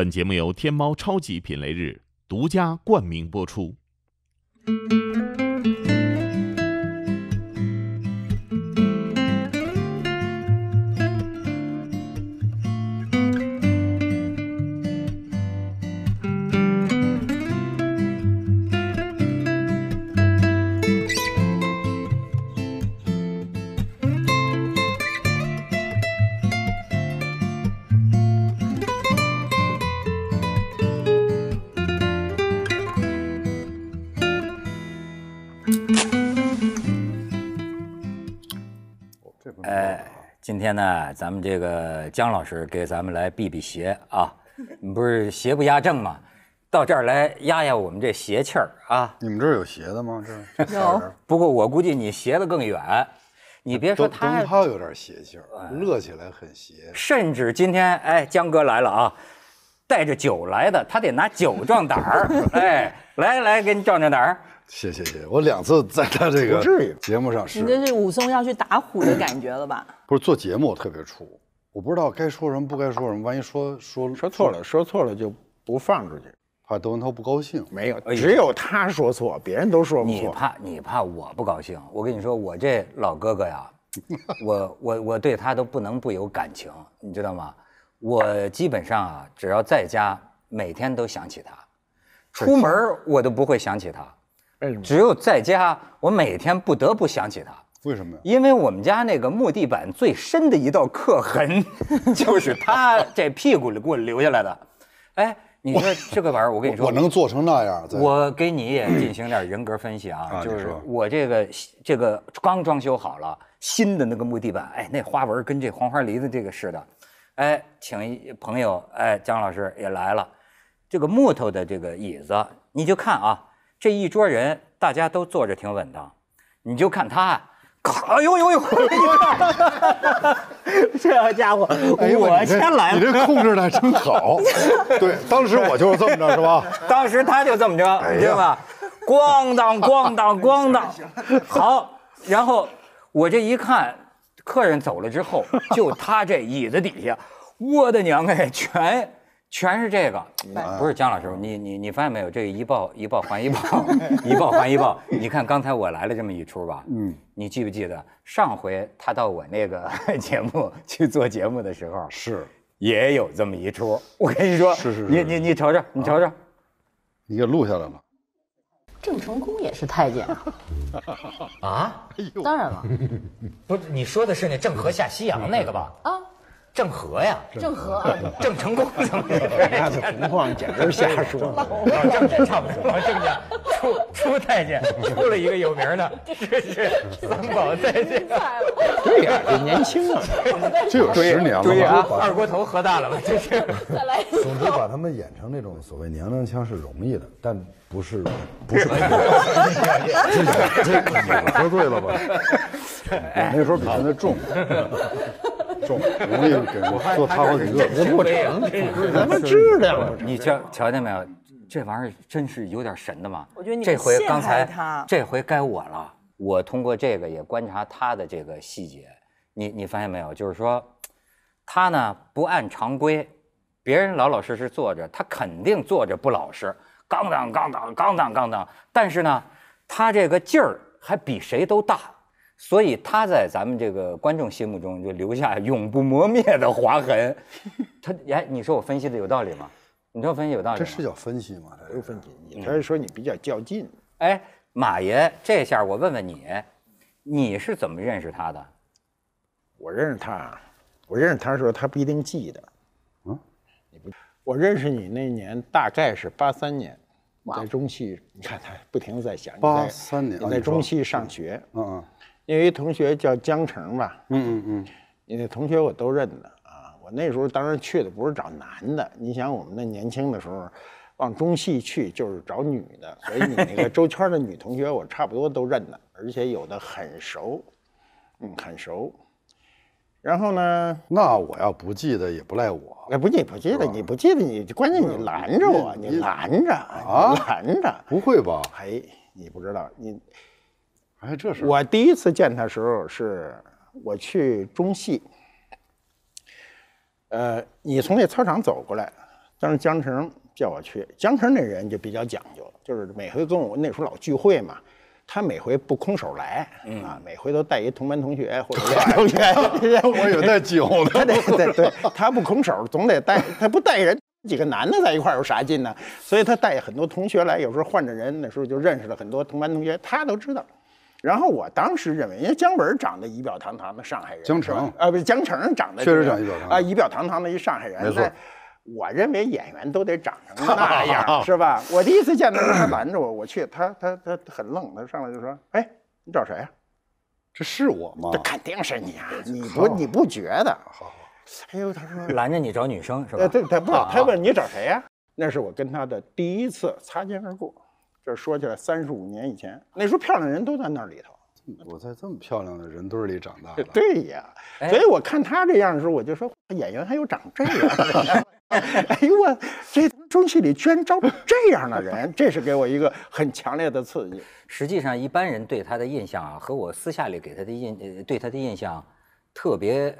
本节目由天猫超级品类日独家冠名播出。今天呢，咱们这个姜老师给咱们来避避邪啊！你不是邪不压正吗？到这儿来压压我们这邪气儿啊！你们这儿有邪的吗？这有。不过我估计你邪的更远。你别说他，灯泡有点邪气儿，热起来很邪。甚至今天，哎，姜哥来了啊，带着酒来的，他得拿酒壮胆儿。哎，来来，给你壮壮胆儿。谢谢谢，我两次在他这个节目上是，你这是武松要去打虎的感觉了吧？不是做节目特别怵，我不知道该说什么，不该说什么，万一说说说错了，说错了就不放出去，怕窦文涛不高兴。没有，只有他说错，别人都说不错。你怕你怕我不高兴？我跟你说，我这老哥哥呀，我我我对他都不能不有感情，你知道吗？我基本上啊，只要在家，每天都想起他，出门我都不会想起他。只有在家，我每天不得不想起他。为什么呀？因为我们家那个木地板最深的一道刻痕，就是他这屁股里给我留下来的。哎，你说这个玩意儿，我跟你说，我 能做成那样？我给你也进行点人格分析啊，就是我这个这个刚装修好了新的那个木地板，哎，那花纹跟这黄花梨的这个似的。哎，请朋友，哎，姜老师也来了。这个木头的这个椅子，你就看啊。这一桌人，大家都坐着挺稳当，你就看他，哎呦呦呦，这家伙，我先来，你这控制的真好。对，当时我就是这么着，是吧？当时他就这么着，对吧？咣当 咣当咣当，好，然后我这一看，客人走了之后，就他这椅子底下，我的娘哎，全。全是这个，不是姜老师，你你你发现没有？这个一报一报还一报，一报还一报。你看刚才我来了这么一出吧，嗯，你记不记得上回他到我那个 节目去做节目的时候是也有这么一出？我跟你说，是是是，你你你瞅瞅，你瞅、瞅，你给录下来了。郑成功也是太监啊？啊？当然了，不是你说的是那郑和下西洋那个吧？啊。郑和呀，郑和，郑成功，么那情况简直瞎说，差郑多，差不多，郑家出出太监，出了一个有名的，这是三宝太监，对呀，这年轻啊，这有十年了，二锅头喝大了吧，这是，再来一次。总之把他们演成那种所谓娘娘腔是容易的，但。不是，不是，喝醉了吧？我那时候比现在重，重，我也给做他好几个，我不我沉了，质量你瞧，瞧见没有？这玩意儿真是有点神的嘛。我觉得你这回刚才，这回该我了。我通过这个也观察他的这个细节。你你发现没有？就是说，他呢不按常规，别人老老实实坐着，他肯定坐着不老实。杠当杠当杠当杠当，但是呢，他这个劲儿还比谁都大，所以他在咱们这个观众心目中就留下永不磨灭的划痕。他哎，你说我分析的有道理吗？你说分析有道理吗？这是叫分析吗？又分析你？他是说你比较较劲。哎，马爷，这下我问问你，你是怎么认识他的？我认识他，我认识他的时候，他不一定记得。嗯，你不。我认识你那年大概是八三年，在中戏，你看他不停在想。八三年，我在中戏上学，嗯，因为同学叫江城吧，嗯嗯嗯，你那同学我都认得啊。我那时候当时去的不是找男的，你想我们那年轻的时候，往中戏去就是找女的，所以你那个周圈的女同学我差不多都认得，而且有的很熟，嗯，很熟。然后呢？那我要不记得也不赖我。哎，不记不记得？你不记得？你关键你拦着我，你拦着啊，拦着。不会吧？哎，你不知道你，哎，这是。我第一次见他时候是，我去中戏。呃，你从那操场走过来，当时江城叫我去。江城那人就比较讲究，就是每回中午那时候老聚会嘛。他每回不空手来，啊，每回都带一同班同学或者 同学，我有带酒得对对，他不空手，总得带，他不带人，几个男的在一块儿有啥劲呢？所以他带很多同学来，有时候换着人，那时候就认识了很多同班同学，他都知道。然后我当时认为，因为姜文长得仪表堂堂的上海人，姜成啊，不是姜成长得确实长仪表堂啊，仪表堂堂的一上海人，没错。我认为演员都得长成那 样，是吧？我第一次见到他，他拦着我，我去，他他他很愣，他上来就说：“哎，你找谁呀？这是我吗？”这肯定是你啊！你不你不觉得？好好，哎呦，他说拦着你找女生是吧？哎，对，他不，他问你找谁呀？那是我跟他的第一次擦肩而过，这说起来三十五年以前，那时候漂亮人都在那里头。我在这么漂亮的人堆里长大，对呀，所以我看他这样的时候，我就说演员还有长这样，哎呦我，这中戏里居然招这样的人，这是给我一个很强烈的刺激。实际上，一般人对他的印象啊，和我私下里给他的印，对他的印象特别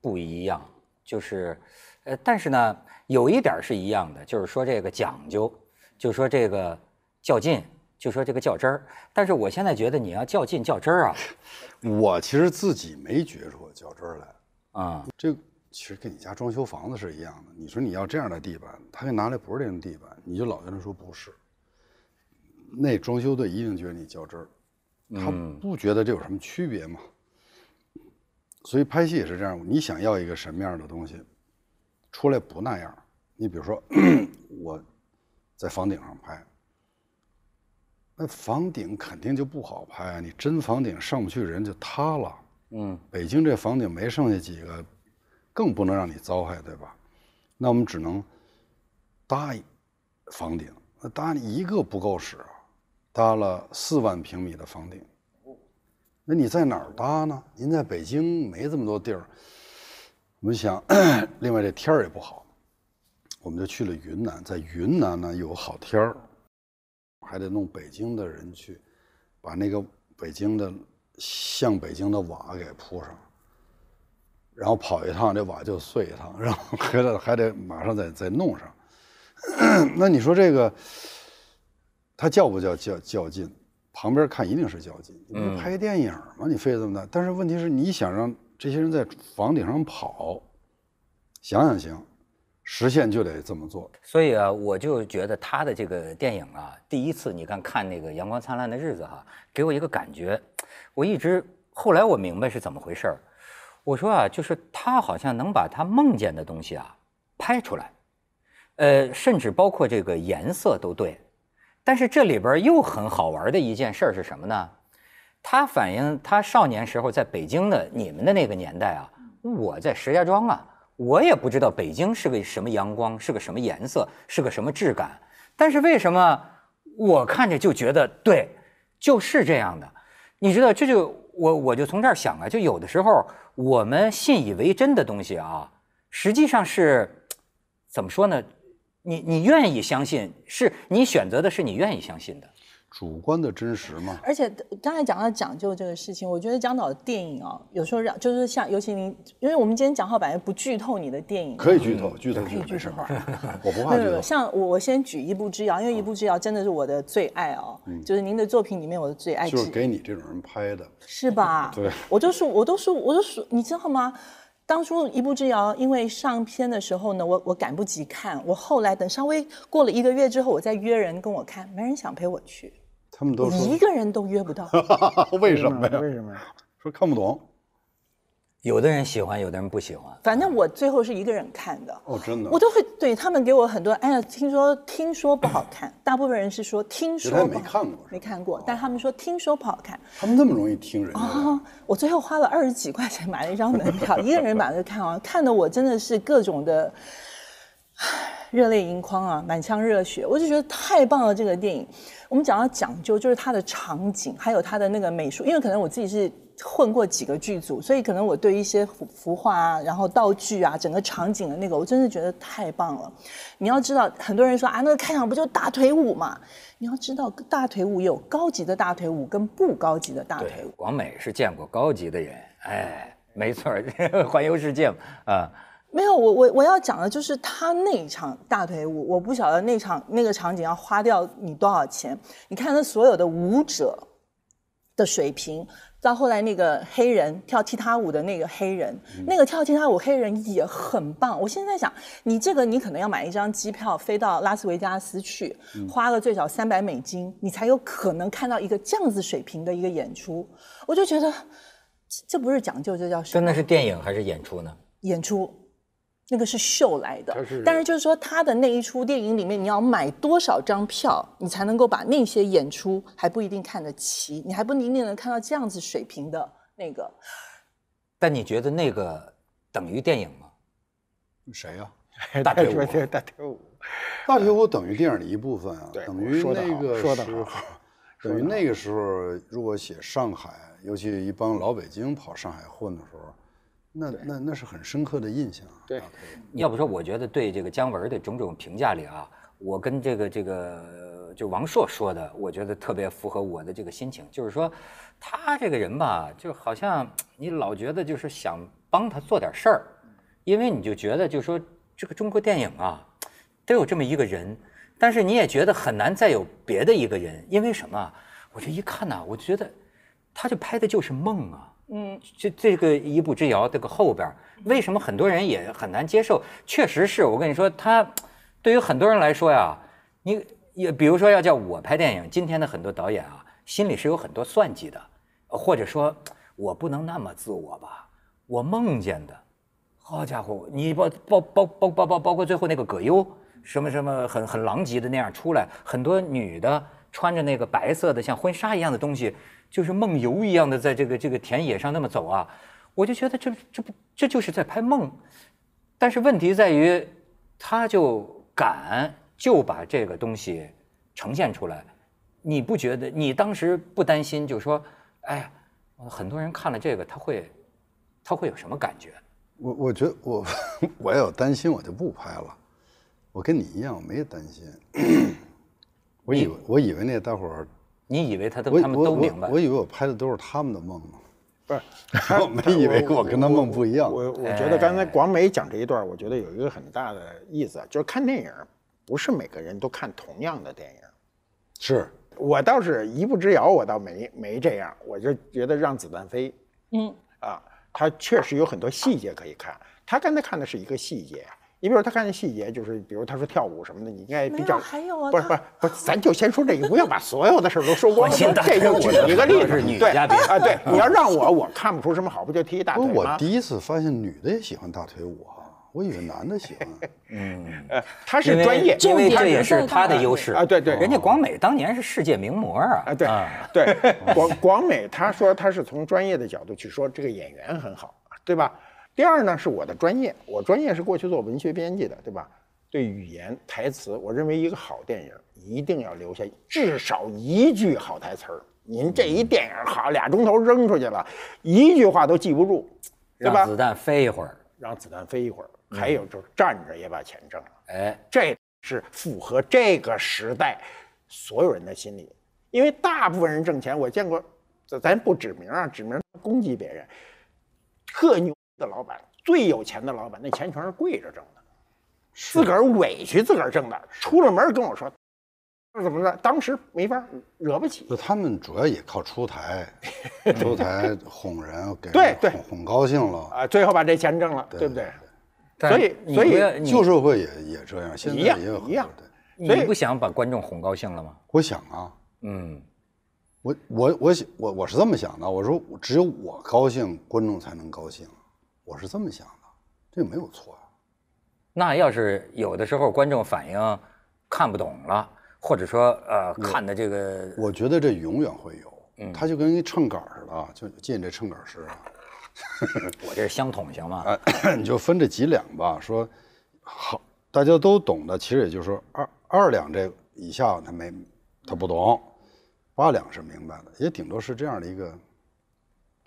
不一样。就是，呃，但是呢，有一点是一样的，就是说这个讲究，就说这个较劲。就说这个较真儿，但是我现在觉得你要较劲较真儿啊，我其实自己没觉出较真儿来啊。这其实跟你家装修房子是一样的，你说你要这样的地板，他给拿来不是这种地板，你就老跟他说不是。那装修队一定觉得你较真儿，他不觉得这有什么区别吗？所以拍戏也是这样，你想要一个什么样的东西，出来不那样。你比如说，我，在房顶上拍。那房顶肯定就不好拍啊！你真房顶上不去人就塌了。嗯，北京这房顶没剩下几个，更不能让你糟害，对吧？那我们只能搭房顶，那搭一个不够使，搭了四万平米的房顶。那你在哪儿搭呢？您在北京没这么多地儿。我们想，另外这天儿也不好，我们就去了云南，在云南呢有好天儿。还得弄北京的人去，把那个北京的像北京的瓦给铺上，然后跑一趟，这瓦就碎一趟，然后回来还得马上再再弄上。那你说这个，他叫不叫较较劲？旁边看一定是较劲。你拍电影吗？你费这么大？但是问题是，你想让这些人在房顶上跑，想想行。实现就得这么做，所以啊，我就觉得他的这个电影啊，第一次你刚看那个《阳光灿烂的日子》哈，给我一个感觉，我一直后来我明白是怎么回事儿，我说啊，就是他好像能把他梦见的东西啊拍出来，呃，甚至包括这个颜色都对，但是这里边又很好玩的一件事儿是什么呢？他反映他少年时候在北京的你们的那个年代啊，我在石家庄啊。我也不知道北京是个什么阳光，是个什么颜色，是个什么质感，但是为什么我看着就觉得对，就是这样的。你知道这就我我就从这儿想啊，就有的时候我们信以为真的东西啊，实际上是，怎么说呢，你你愿意相信，是你选择的是你愿意相信的。主观的真实嘛，而且刚才讲到讲究这个事情，我觉得讲导的电影啊，有时候让就是像尤其您，因为我们今天讲话本来不剧透你的电影，可以剧透，剧透可以剧透。我不怕剧透。像我，我先举一步之遥》，因为《一步之遥》真的是我的最爱哦，就是您的作品里面我的最爱，就是给你这种人拍的，是吧？对，我都是，我都是我都说，你知道吗？当初《一步之遥》因为上片的时候呢，我我赶不及看，我后来等稍微过了一个月之后，我再约人跟我看，没人想陪我去。他们都说一个人都约不到，为什么呀？为什么呀？说看不懂，有的人喜欢，有的人不喜欢。反正我最后是一个人看的。哦，真的，我都会对他们给我很多。哎呀，听说听说不好看，大部分人是说听说。没看过，没看过，但他们说听说不好看。他们那么容易听人啊！我最后花了二十几块钱买了一张门票，一个人把它看完，看的我真的是各种的 热泪盈眶啊，满腔热血，我就觉得太棒了，这个电影。我们讲到讲究，就是它的场景，还有它的那个美术，因为可能我自己是混过几个剧组，所以可能我对一些服服化啊，然后道具啊，整个场景的那个，我真的觉得太棒了。你要知道，很多人说啊，那个开场不就大腿舞嘛？你要知道，大腿舞有高级的大腿舞跟不高级的大腿舞。广美是见过高级的人，哎，没错，环游世界啊。没有我我我要讲的就是他那一场大腿舞，我不晓得那场那个场景要花掉你多少钱。你看他所有的舞者的水平，到后来那个黑人跳踢踏舞的那个黑人，那个跳踢踏舞黑人也很棒。我现在想，你这个你可能要买一张机票飞到拉斯维加斯去，花了最少三百美金，你才有可能看到一个这样子水平的一个演出。我就觉得，这不是讲究，这叫真的是电影还是演出呢？演出。那个是秀来的，但是就是说，他的那一出电影里面，你要买多少张票，你才能够把那些演出还不一定看得齐，你还不一定能看到这样子水平的那个。但你觉得那个等于电影吗？谁呀？大铁 舞，大铁舞，大跳舞等于电影的一部分啊，等于那个时候，等于那个时候，如果写上海，尤其一帮老北京跑上海混的时候。那那那是很深刻的印象啊。对，要不说我觉得对这个姜文的种种评价里啊，我跟这个这个就王朔说的，我觉得特别符合我的这个心情，就是说他这个人吧，就好像你老觉得就是想帮他做点事儿，因为你就觉得就是说这个中国电影啊，都有这么一个人，但是你也觉得很难再有别的一个人，因为什么？我这一看呐，我觉得他这拍的就是梦啊。嗯，这这个一步之遥，这个后边为什么很多人也很难接受？确实是我跟你说，他对于很多人来说呀，你也比如说要叫我拍电影，今天的很多导演啊，心里是有很多算计的，或者说我不能那么自我吧。我梦见的，好家伙，你包包包包包包包括最后那个葛优，什么什么很很狼藉的那样出来，很多女的穿着那个白色的像婚纱一样的东西。就是梦游一样的在这个这个田野上那么走啊，我就觉得这这不这就是在拍梦，但是问题在于，他就敢就把这个东西呈现出来，你不觉得？你当时不担心，就是说，哎，很多人看了这个他会他会有什么感觉？我我觉得我 我有担心，我就不拍了。我跟你一样，我没担心。我以为我以为那大伙儿。你以为他都他们都明白？我以为我拍的都是他们的梦，不是。我没以为我跟他梦不一样。我我觉得刚才广美讲这一段，我觉得有一个很大的意思，就是看电影不是每个人都看同样的电影。是，我倒是一步之遥，我倒没没这样。我就觉得《让子弹飞》，嗯啊，他确实有很多细节可以看。他刚才看的是一个细节。你比如他看见细节，就是比如他说跳舞什么的，你应该比较。还有啊。不是不是不是，咱就先说这个，不要把所有的事儿都说光 了。我心这就举一个例子，女嘉宾啊，对，你要让我，我看不出什么好，不就踢一大腿吗？我第一次发现女的也喜欢大腿舞啊，我以为男的喜欢。嗯，他是专业，因为这也是他的优势啊，对对。人家广美当年是世界名模啊。啊对，对。广广美他说他是从专业的角度去说，这个演员很好，对吧？第二呢，是我的专业，我专业是过去做文学编辑的，对吧？对语言台词，我认为一个好电影一定要留下至少一句好台词儿。您这一电影好俩钟头扔出去了，一句话都记不住，对吧？子弹飞一会儿，让子弹飞一会儿。还有就是站着也把钱挣了，哎，这是符合这个时代所有人的心理，因为大部分人挣钱，我见过，咱不指名啊，指名攻击别人，特牛。的老板最有钱的老板，那钱全是跪着挣的，自个儿委屈自个儿挣的。出了门跟我说，那怎么着？当时没法，惹不起。就他们主要也靠出台，出台哄人，给对对哄高兴了啊，最后把这钱挣了，对不对？所以所以旧社会也也这样，现一样一样。对，所以不想把观众哄高兴了吗？我想啊，嗯，我我我想我我是这么想的，我说只有我高兴，观众才能高兴。我是这么想的，这没有错。啊。那要是有的时候观众反映看不懂了，或者说呃看的这个，我觉得这永远会有。嗯，他就跟一秤杆似的，就进这秤杆身啊。我这是相同行吗？呃，你就分这几两吧。说好大家都懂的，其实也就是说二二两这以下他没他不懂，八两是明白的，也顶多是这样的一个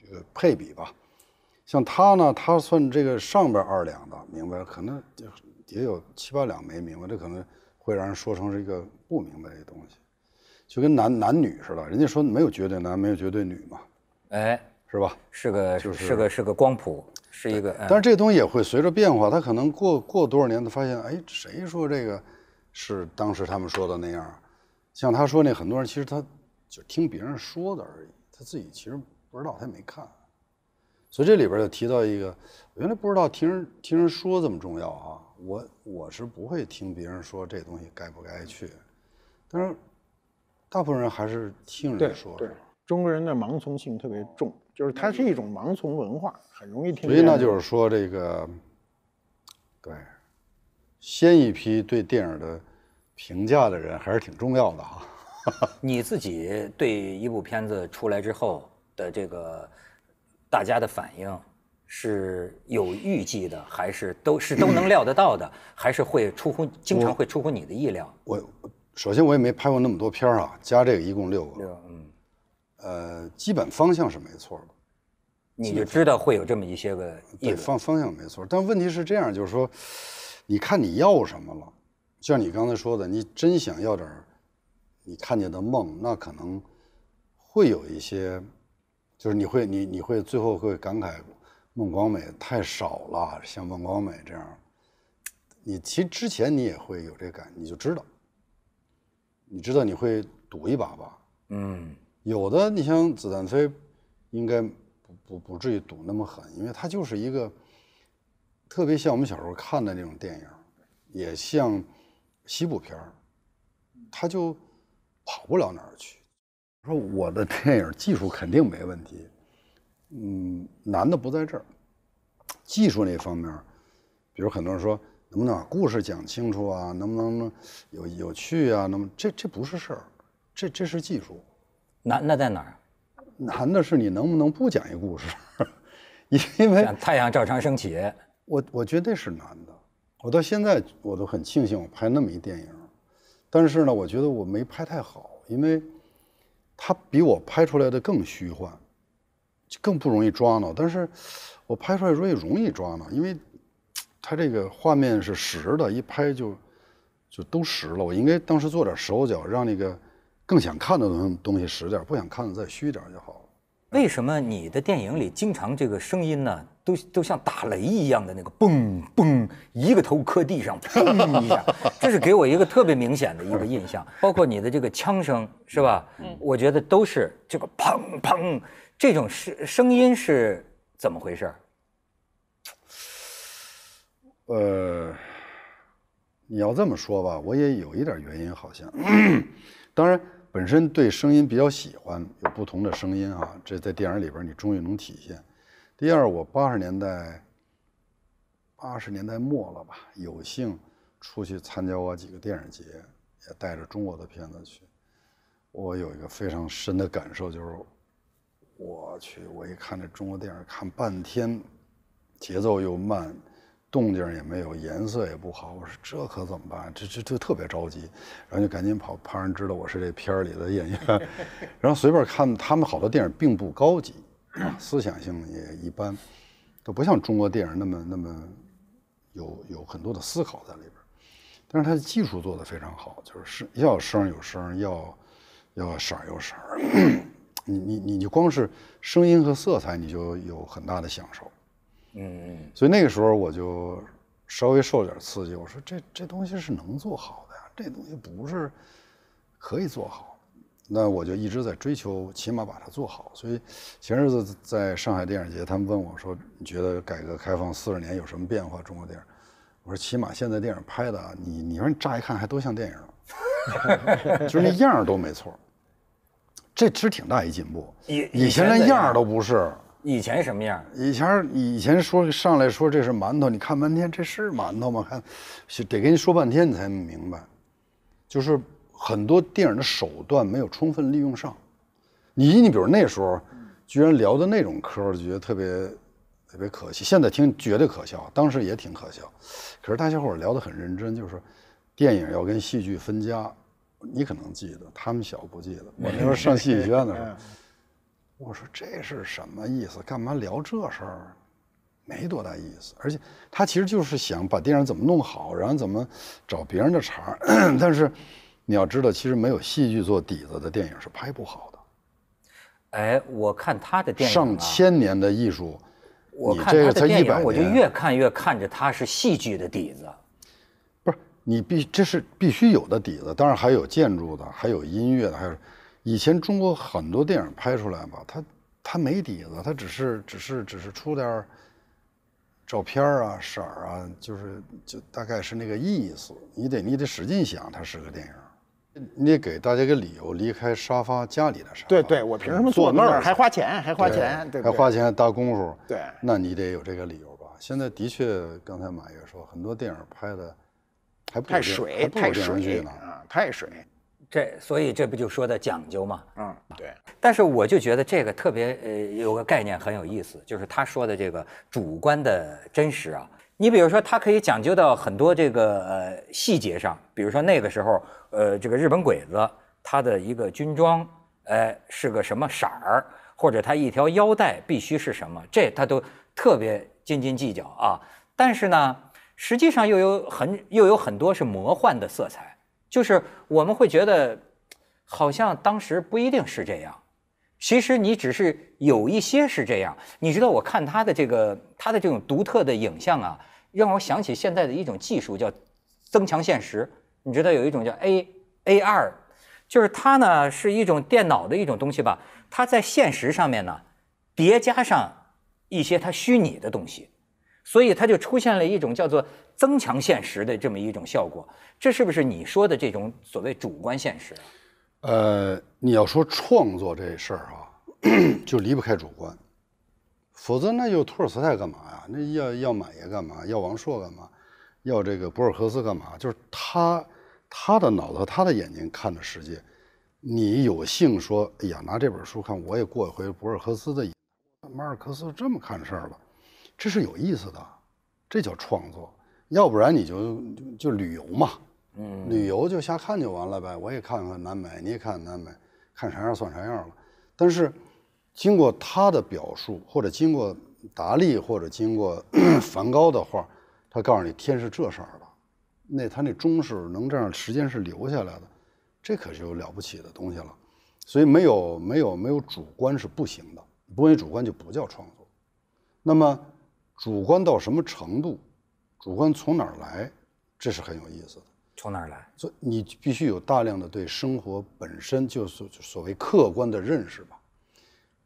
这个配比吧。像他呢，他算这个上边二两的，明白了，可能也有七八两没明白，这可能会让人说成是一个不明白的东西，就跟男男女似的，人家说没有绝对男，没有绝对女嘛，哎，是吧？是个，是个，是个光谱，是一个，但是这东西也会随着变化，他可能过过多少年，他发现，哎，谁说这个是当时他们说的那样？像他说那很多人，其实他就听别人说的而已，他自己其实不知道，他也没看。所以这里边就提到一个，我原来不知道听人听人说这么重要啊！我我是不会听别人说这东西该不该去，但是，大部分人还是听人说的。对对，中国人的盲从性特别重，就是它是一种盲从文化，很容易听。所以那就是说这个，对，先一批对电影的评价的人还是挺重要的哈。你自己对一部片子出来之后的这个。大家的反应是有预计的，还是都是都能料得到的，还是会出乎经常会出乎你的意料？我首先我也没拍过那么多片儿啊，加这个一共六个，嗯，呃，基本方向是没错的，你就知道会有这么一些个意方方向没错，但问题是这样，就是说，你看你要什么了？就像你刚才说的，你真想要点你看见的梦，那可能会有一些。就是你会你你会最后会感慨孟广美太少了，像孟广美这样，你其实之前你也会有这感，你就知道，你知道你会赌一把吧？嗯，有的你像《子弹飞》，应该不不不至于赌那么狠，因为它就是一个特别像我们小时候看的那种电影，也像西部片儿，它就跑不了哪儿去。说我的 电影技术肯定没问题，嗯，难的不在这儿，技术那方面比如很多人说能不能把故事讲清楚啊，能不能有有趣啊，那么这这不是事儿，这这是技术，难那在哪儿？难的是你能不能不讲一故事，因为太阳照常升起，我我觉得是难的，我到现在我都很庆幸我拍那么一电影，但是呢，我觉得我没拍太好，因为。它比我拍出来的更虚幻，就更不容易抓挠。但是，我拍出来容易容易抓挠，因为，它这个画面是实的，一拍就，就都实了。我应该当时做点手脚，让那个更想看的东东西实点，不想看的再虚点就好了。为什么你的电影里经常这个声音呢？都都像打雷一样的那个嘣嘣，一个头磕地上，砰一下，这是给我一个特别明显的一个印象。包括你的这个枪声是吧？嗯，我觉得都是这个砰砰，这种声声音是怎么回事？呃，你要这么说吧，我也有一点原因，好像。当然，本身对声音比较喜欢，有不同的声音啊，这在电影里边你终于能体现。第二，我八十年代，八十年代末了吧，有幸出去参加过几个电影节，也带着中国的片子去。我有一个非常深的感受，就是我去，我一看这中国电影，看半天，节奏又慢，动静也没有，颜色也不好。我说这可怎么办？这这这特别着急，然后就赶紧跑，怕人知道我是这片儿里的演员。然后随便看他们好多电影，并不高级。思想性也一般，都不像中国电影那么那么有有很多的思考在里边但是它的技术做得非常好，就是要声有声，要要色有色你你你你光是声音和色彩，你就有很大的享受。嗯嗯。所以那个时候我就稍微受点刺激，我说这这东西是能做好的呀，这东西不是可以做好。那我就一直在追求，起码把它做好。所以前日子在上海电影节，他们问我说：“你觉得改革开放四十年有什么变化？中国电影？”我说：“起码现在电影拍的，你你说乍一看还都像电影，就是那样都没错。这其实挺大一进步。以以前连样都不是。以前什么样？以前以前说上来说这是馒头，你看半天这是馒头吗？还得跟你说半天你才明白，就是。”很多电影的手段没有充分利用上，你你比如那时候，居然聊的那种嗑，就觉得特别特别可惜。现在听绝对可笑，当时也挺可笑，可是大家伙聊得很认真，就是电影要跟戏剧分家。你可能记得，他们小不记得。我那时候上戏剧学院的时候，我说这是什么意思？干嘛聊这事儿？没多大意思。而且他其实就是想把电影怎么弄好，然后怎么找别人的茬，但是。你要知道，其实没有戏剧做底子的电影是拍不好的。哎，我看他的电影，上千年的艺术，我看他的电影，我就越看越看着他是戏剧的底子。不是，你必这是必须有的底子，当然还有建筑的，还有音乐的，还有。以前中国很多电影拍出来吧，他他没底子，他只是只是只是出点照片啊、色儿啊，就是就大概是那个意思。你得你得使劲想，它是个电影。你给大家个理由离开沙发家里的沙发，对对，我凭什么坐那儿还花钱还花钱，还花钱搭功夫，对，那你得有这个理由吧？现在的确，刚才马爷说很多电影拍的，还太水，太水剧啊，太水。这所以这不就说的讲究嘛？嗯，对。但是我就觉得这个特别呃有个概念很有意思，就是他说的这个主观的真实啊。你比如说，他可以讲究到很多这个呃细节上，比如说那个时候，呃，这个日本鬼子他的一个军装，哎，是个什么色儿，或者他一条腰带必须是什么，这他都特别斤斤计较啊。但是呢，实际上又有很又有很多是魔幻的色彩，就是我们会觉得好像当时不一定是这样。其实你只是有一些是这样，你知道，我看他的这个他的这种独特的影像啊，让我想起现在的一种技术叫增强现实。你知道有一种叫 A A R，就是它呢是一种电脑的一种东西吧？它在现实上面呢叠加上一些它虚拟的东西，所以它就出现了一种叫做增强现实的这么一种效果。这是不是你说的这种所谓主观现实？呃，你要说创作这事儿啊，就离不开主观，否则那有托尔斯泰干嘛呀？那要要满爷干嘛？要王朔干嘛？要这个博尔赫斯干嘛？就是他，他的脑子，他的眼睛看的世界，你有幸说，哎呀，拿这本书看，我也过一回博尔赫斯的，马尔克斯这么看事儿了，这是有意思的，这叫创作，要不然你就就旅游嘛。旅游就瞎看就完了呗？我也看看南美，你也看南美，看啥样算啥样了。但是，经过他的表述，或者经过达利，或者经过 梵高的画，他告诉你天是这色儿那他那钟是能这样，时间是留下来的，这可是有了不起的东西了。所以，没有没有没有主观是不行的，不为主观就不叫创作。那么，主观到什么程度？主观从哪儿来？这是很有意思的。从哪儿来？所以你必须有大量的对生活本身就是所谓客观的认识吧。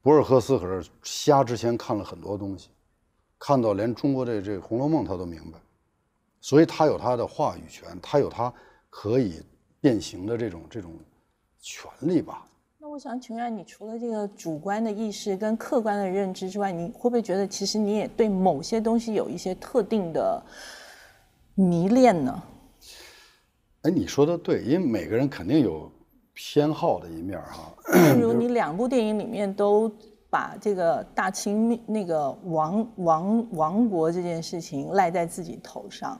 博尔赫斯可是瞎之前看了很多东西，看到连中国这这《红楼梦》他都明白，所以他有他的话语权，他有他可以变形的这种这种权利吧。那我想请问你，除了这个主观的意识跟客观的认知之外，你会不会觉得其实你也对某些东西有一些特定的迷恋呢？哎，你说的对，因为每个人肯定有偏好的一面哈。比如你两部电影里面都把这个大清那个亡亡亡国这件事情赖在自己头上，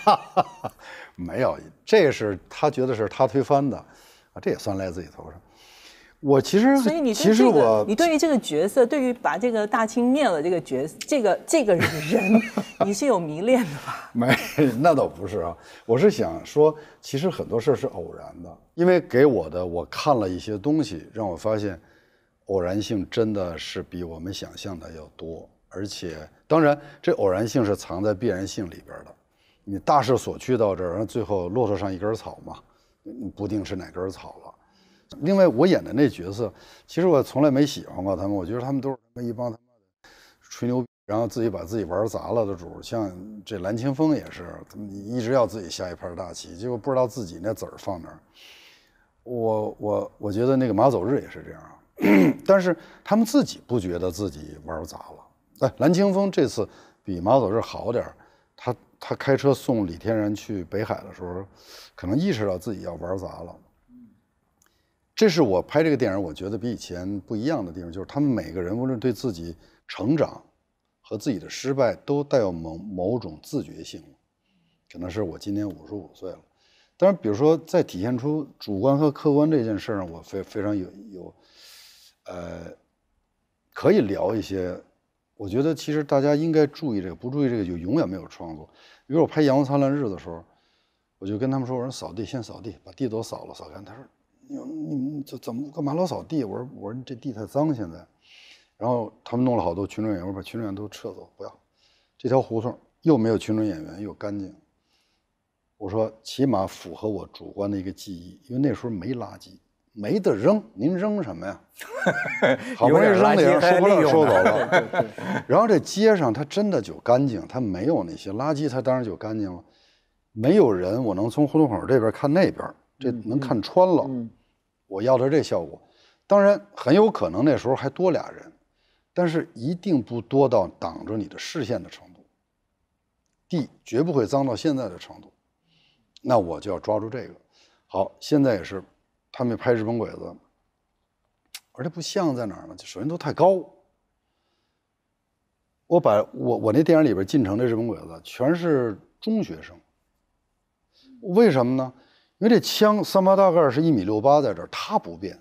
没有，这是他觉得是他推翻的，啊，这也算赖自己头上。我其实，所以你其这个，你对于这个角色，对于把这个大清灭了这个角这个这个人，你是有迷恋的吧？没，那倒不是啊。我是想说，其实很多事儿是偶然的，因为给我的我看了一些东西，让我发现，偶然性真的是比我们想象的要多。而且，当然，这偶然性是藏在必然性里边的。你大势所趋到这儿，最后骆驼上一根草嘛，不定是哪根草了。另外，我演的那角色，其实我从来没喜欢过他们。我觉得他们都是那么一帮他妈的吹牛，然后自己把自己玩砸了的主。像这蓝青峰也是，一直要自己下一盘大棋，结果不知道自己那子儿放哪儿。我我我觉得那个马走日也是这样，但是他们自己不觉得自己玩砸了。哎，蓝青峰这次比马走日好点儿，他他开车送李天然去北海的时候，可能意识到自己要玩砸了。这是我拍这个电影，我觉得比以前不一样的地方，就是他们每个人无论对自己成长和自己的失败，都带有某某种自觉性。可能是我今年五十五岁了，但是比如说在体现出主观和客观这件事上，我非非常有有，呃，可以聊一些。我觉得其实大家应该注意这个，不注意这个就永远没有创作。比如我拍《阳光灿烂日》的时候，我就跟他们说：“我说扫地先扫地，把地都扫了，扫干说。你你们就怎么干嘛老扫地？我说我说这地太脏现在，然后他们弄了好多群众演员，我把群众演员都撤走，不要，这条胡同又没有群众演员又干净。我说起码符合我主观的一个记忆，因为那时候没垃圾，没得扔，您扔什么呀？好不容易扔的，收不扔收走了。然后这街上它真的就干净，它没有那些垃圾，它当然就干净了。没有人，我能从胡同口这边看那边，这能看穿了。我要的这效果，当然很有可能那时候还多俩人，但是一定不多到挡着你的视线的程度。地绝不会脏到现在的程度，那我就要抓住这个。好，现在也是他们拍日本鬼子，而且不像在哪儿呢？就首先都太高。我把我我那电影里边进城的日本鬼子全是中学生，为什么呢？因为这枪三八大盖是一米六八，在这儿它不变。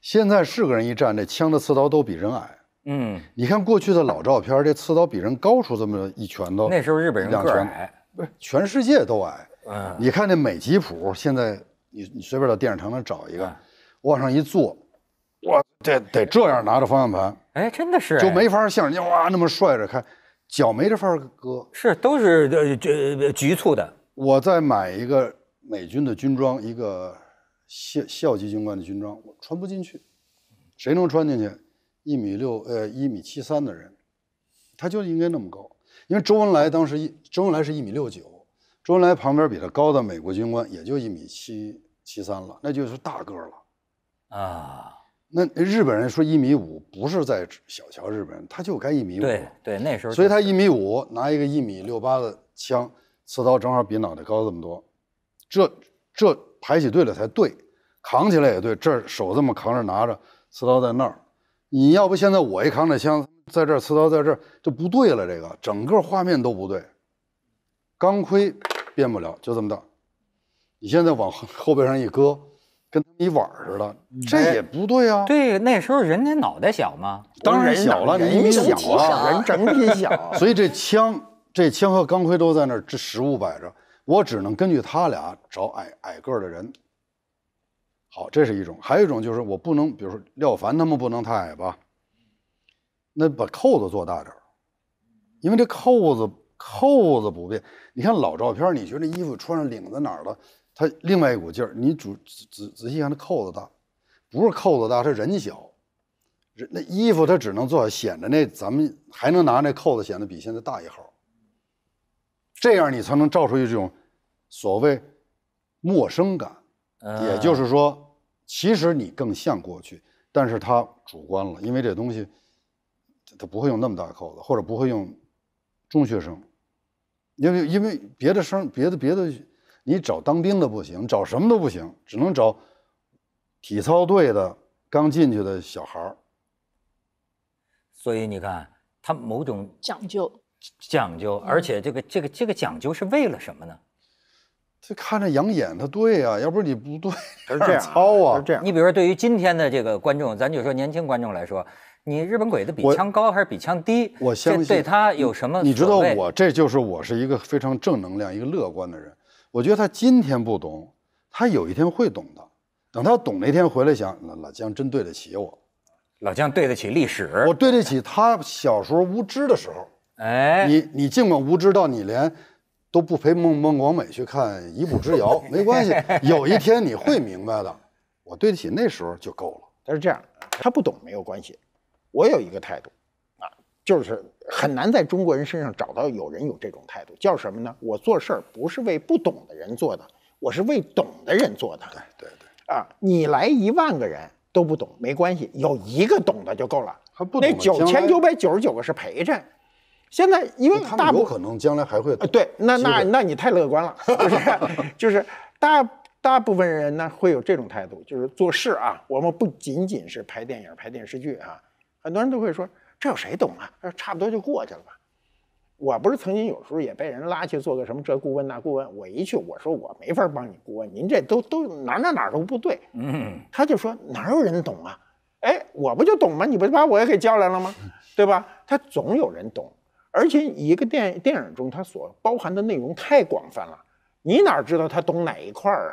现在是个人一站，这枪的刺刀都比人矮。嗯，你看过去的老照片，这刺刀比人高出这么一拳头。那时候日本人个儿矮，不是全世界都矮。嗯，你看那美吉普，现在你你随便到电视城那找一个，往上一坐，哇，这得这样拿着方向盘。哎，真的是，就没法像人家哇那么帅着开，脚没这法搁。是，都是这这局促的。我再买一个。美军的军装，一个校校级军官的军装，我穿不进去。谁能穿进去？一米六，呃，一米七三的人，他就应该那么高。因为周恩来当时，一，周恩来是一米六九，周恩来旁边比他高的美国军官也就一米七七三了，那就是大个了啊。那日本人说一米五，不是在小瞧日本人，他就该一米五。对对，那时候，所以他一米五拿一个一米六八的枪，刺刀正好比脑袋高这么多。这这排起队来才对，扛起来也对。这儿手这么扛着拿着，刺刀在那儿。你要不现在我一扛着枪在这儿，刺刀在这儿就不对了。这个整个画面都不对。钢盔变不了，就这么大。你现在往后背上一搁，跟一碗似的，这也不对啊。对，那时候人家脑袋小嘛，当然小了，人小啊，人整体小。所以这枪，这枪和钢盔都在那儿，这实物摆着。我只能根据他俩找矮矮个的人。好，这是一种；还有一种就是我不能，比如说廖凡他们不能太矮吧？那把扣子做大点儿，因为这扣子扣子不变。你看老照片，你觉得衣服穿上领子哪儿了？它另外一股劲儿。你仔仔仔细看，那扣子大，不是扣子大，是人小。人那衣服它只能做显得那咱们还能拿那扣子显得比现在大一号。这样你才能照出一种所谓陌生感，也就是说，其实你更像过去，但是它主观了，因为这东西它不会用那么大扣子，或者不会用中学生，因为因为别的生别的别的，你找当兵的不行，找什么都不行，只能找体操队的刚进去的小孩儿。所以你看，他某种讲究。讲究，而且这个这个这个讲究是为了什么呢？这看着养眼，它对啊，要不你不对。是这样，糙啊，是这样。你比如说，对于今天的这个观众，咱就说年轻观众来说，你日本鬼子比枪高还是比枪低？我相信对他有什么？你知道，我这就是我是一个非常正能量、一个乐观的人。我觉得他今天不懂，他有一天会懂的。等他懂那天回来想，老姜真对得起我，老姜对得起历史，我对得起他小时候无知的时候。哎，你你尽管无知到你连都不陪孟孟广美去看一步之遥，没关系，有一天你会明白的。我对得起那时候就够了。他是这样，他不懂没有关系。我有一个态度啊，就是很难在中国人身上找到有人有这种态度，叫什么呢？我做事儿不是为不懂的人做的，我是为懂的人做的。对对对啊，你来一万个人都不懂没关系，有一个懂的就够了。还不懂？那九千九百九十九个是陪衬。现在，因为大部有可能将来还会对，那那那你太乐观了，不是？就是大大部分人呢会有这种态度，就是做事啊，我们不仅仅是拍电影、拍电视剧啊，很多人都会说这有谁懂啊？差不多就过去了吧。我不是曾经有时候也被人拉去做个什么这顾问那顾问，我一去我说我没法帮你顾问，您这都都哪哪哪都不对。嗯，他就说哪有人懂啊？哎，我不就懂吗？你不把我也给叫来了吗？对吧？他总有人懂。而且一个电电影中，它所包含的内容太广泛了，你哪知道他懂哪一块儿啊？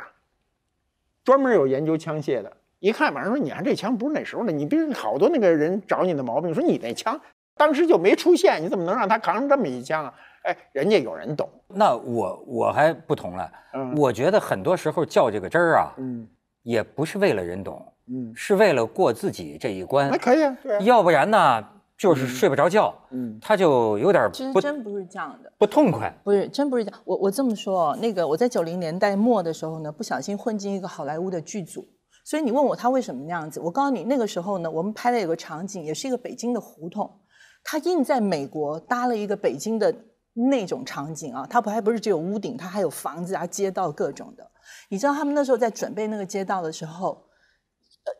专门有研究枪械的，一看马上说：“你看这枪不是那时候的。”你比如好多那个人找你的毛病，说你那枪当时就没出现，你怎么能让他扛上这么一枪啊？哎，人家有人懂。那我我还不同了，我觉得很多时候较这个真儿啊，嗯，也不是为了人懂，嗯，是为了过自己这一关。那可以啊，对。要不然呢？就是睡不着觉，嗯，他就有点其实真不是这样的。不痛快，不是真不是这样。我我这么说，那个我在九零年代末的时候呢，不小心混进一个好莱坞的剧组，所以你问我他为什么那样子，我告诉你，那个时候呢，我们拍了有个场景，也是一个北京的胡同，他硬在美国搭了一个北京的那种场景啊，他不还不是只有屋顶，他还有房子啊、街道各种的。你知道他们那时候在准备那个街道的时候，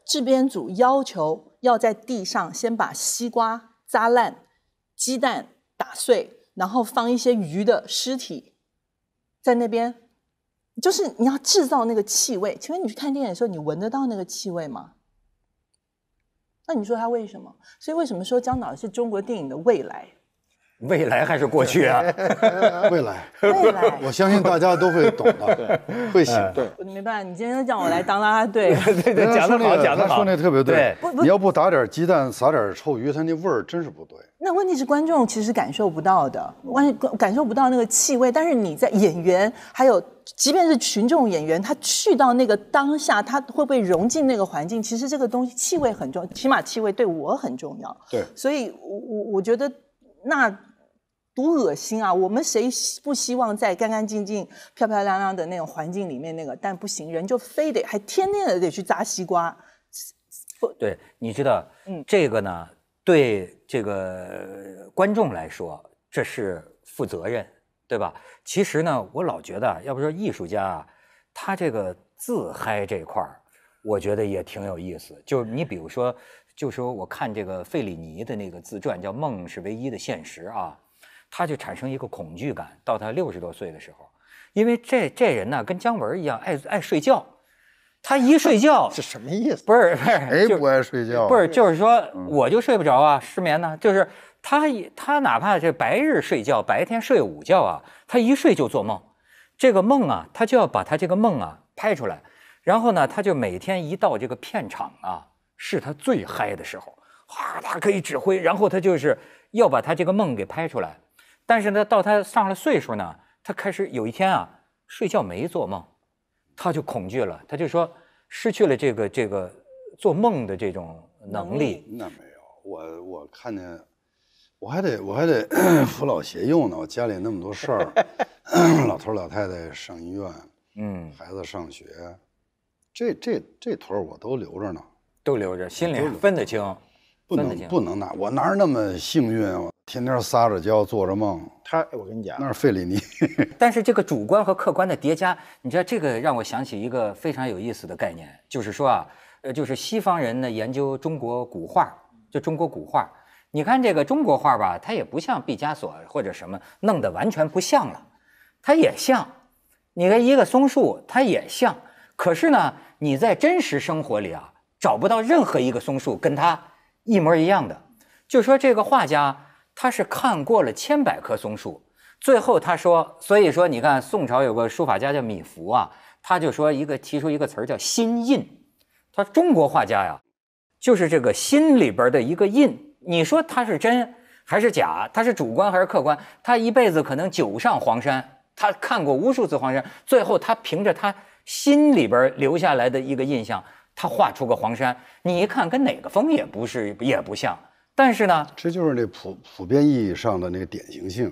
制编组要求要在地上先把西瓜。砸烂鸡蛋，打碎，然后放一些鱼的尸体在那边，就是你要制造那个气味。请问你去看电影的时候，你闻得到那个气味吗？那你说他为什么？所以为什么说姜导是中国电影的未来？未来还是过去啊？未来，未来，我相信大家都会懂的，会喜欢。对，没办法，你今天让我来当啦。对对对，讲得好，讲得说那特别对。你要不打点鸡蛋，撒点臭鱼，它那味儿真是不对。那问题是观众其实感受不到的，观感受不到那个气味。但是你在演员，还有即便是群众演员，他去到那个当下，他会不会融进那个环境。其实这个东西气味很重，起码气味对我很重要。对，所以，我我我觉得那。多恶心啊！我们谁不希望在干干净净、漂漂亮亮的那种环境里面那个？但不行，人就非得还天天的得去扎西瓜。不，对，你知道，嗯，这个呢，对这个观众来说，这是负责任，对吧？其实呢，我老觉得，要不说艺术家，啊，他这个自嗨这块儿，我觉得也挺有意思。就是你比如说，就说我看这个费里尼的那个自传，叫《梦是唯一的现实》啊。他就产生一个恐惧感，到他六十多岁的时候，因为这这人呢，跟姜文一样爱爱睡觉，他一睡觉 这什么意思？不是不是，谁不爱睡觉？不是，就是说我就睡不着啊，失眠呢。就是他他哪怕是白日睡觉，白天睡午觉啊，他一睡就做梦，这个梦啊，他就要把他这个梦啊拍出来，然后呢，他就每天一到这个片场啊，是他最嗨的时候，哗，他可以指挥，然后他就是要把他这个梦给拍出来。但是呢，到他上了岁数呢，他开始有一天啊，睡觉没做梦，他就恐惧了，他就说失去了这个这个做梦的这种能力。那没有，我我看见，我还得我还得扶 老携幼呢，我家里那么多事儿，老头老太太上医院，嗯，孩子上学，这这这儿我都留着呢，都留着，心里分得清，不能不能拿，我哪那么幸运啊？天天撒着娇，做着梦。他，我跟你讲，那是费里尼。但是这个主观和客观的叠加，你知道，这个让我想起一个非常有意思的概念，就是说啊，呃，就是西方人呢研究中国古画，就中国古画。你看这个中国画吧，它也不像毕加索或者什么弄得完全不像了，它也像。你看一个松树，它也像。可是呢，你在真实生活里啊，找不到任何一个松树跟它一模一样的。就说这个画家。他是看过了千百棵松树，最后他说，所以说你看，宋朝有个书法家叫米芾啊，他就说一个提出一个词儿叫心印，他中国画家呀，就是这个心里边的一个印。你说他是真还是假？他是主观还是客观？他一辈子可能九上黄山，他看过无数次黄山，最后他凭着他心里边留下来的一个印象，他画出个黄山，你一看跟哪个峰也不是，也不像。但是呢，这就是那普普遍意义上的那个典型性，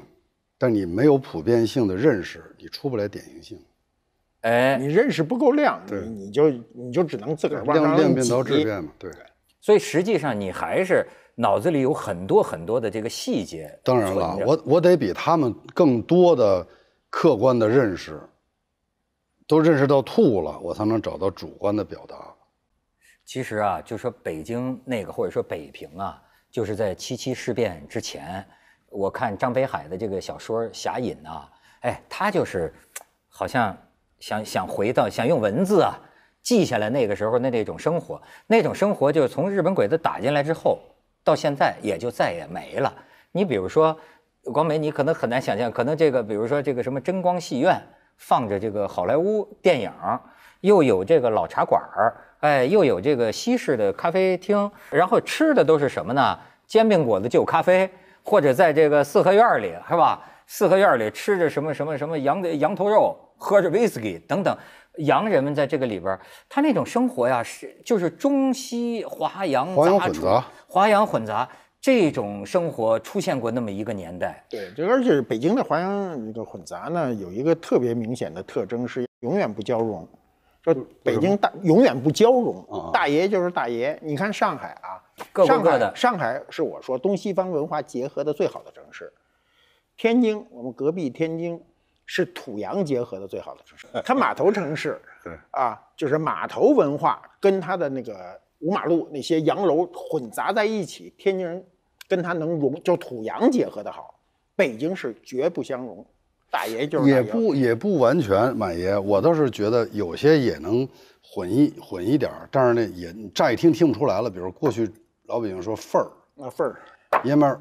但你没有普遍性的认识，你出不来典型性。哎，你认识不够量，你你就你就只能自个儿往上量变到质变嘛。对。所以实际上你还是脑子里有很多很多的这个细节。当然了，我我得比他们更多的客观的认识，都认识到吐了，我才能找到主观的表达。其实啊，就说北京那个，或者说北平啊。就是在七七事变之前，我看张北海的这个小说《侠隐》哎，他就是好像想想回到，想用文字啊记下来那个时候的那种生活，那种生活就是从日本鬼子打进来之后，到现在也就再也没了。你比如说，广美，你可能很难想象，可能这个，比如说这个什么真光戏院放着这个好莱坞电影，又有这个老茶馆儿。哎，又有这个西式的咖啡厅，然后吃的都是什么呢？煎饼果子，就有咖啡，或者在这个四合院里，是吧？四合院里吃着什么什么什么羊羊头肉，喝着威士忌等等。洋人们在这个里边，他那种生活呀，是就是中西华洋混杂，华洋混杂这种生活出现过那么一个年代。对，而且北京的华洋一个混杂呢，有一个特别明显的特征是永远不交融。说北京大永远不交融，大爷就是大爷。你看上海啊，上海的上海是我说东西方文化结合的最好的城市。天津，我们隔壁天津是土洋结合的最好的城市。它码头城市，啊，就是码头文化跟它的那个五马路那些洋楼混杂在一起，天津人跟它能融，就土洋结合的好。北京是绝不相融。大爷就是也不也不完全满爷，我倒是觉得有些也能混一混一点儿，但是呢，也乍一听听不出来了。比如过去老北京说“份儿”，那“份儿”爷们儿，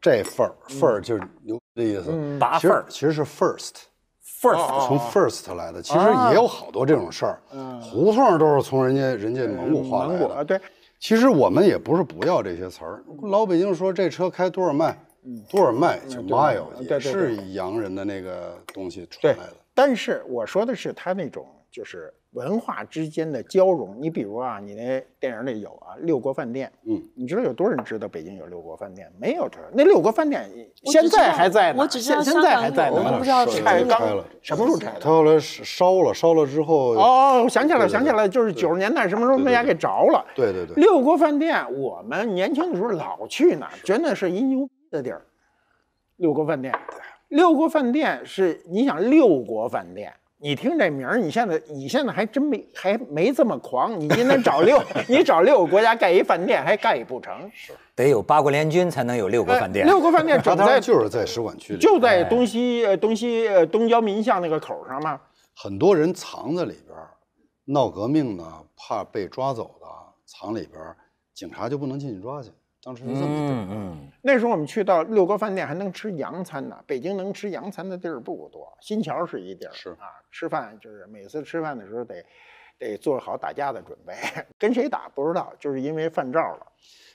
这份儿“份儿”就是牛的意思。份儿其实是 “first”，“first” 从 “first” 来的，其实也有好多这种事儿。胡同都是从人家人家蒙古话来的啊。对，其实我们也不是不要这些词儿。老北京说这车开多少迈？多尔麦就 Mile，也是洋人的那个东西出来的。但是我说的是他那种就是文化之间的交融。你比如啊，你那电影里有啊，《六国饭店》。嗯，你知道有多少人知道北京有六国饭店？没有这那六国饭店现在还在呢。我只知道在港的。我们道拆刚，什么时候拆的？他后来烧了，烧了之后。哦，我想起来了，想起来就是九十年代什么时候被人家给着了？对对对。六国饭店，我们年轻的时候老去呢，觉得是一牛。的地儿，六国饭店。六国饭店是你想六国饭店，你听这名儿，你现在你现在还真没还没这么狂。你今天找六，你找六个国家盖一饭店还盖不成，是得有八国联军才能有六国饭店。六国饭店所在就是在使馆区，就在东西呃东西呃东郊民巷那个口上嘛。很多人藏在里边，闹革命呢，怕被抓走的，藏里边，警察就不能进去抓去。当时是嗯嗯，那时候我们去到六国饭店还能吃洋餐呢。北京能吃洋餐的地儿不多，新桥是一地儿。是啊，吃饭就是每次吃饭的时候得，得做好打架的准备。跟谁打不知道，就是因为饭照了。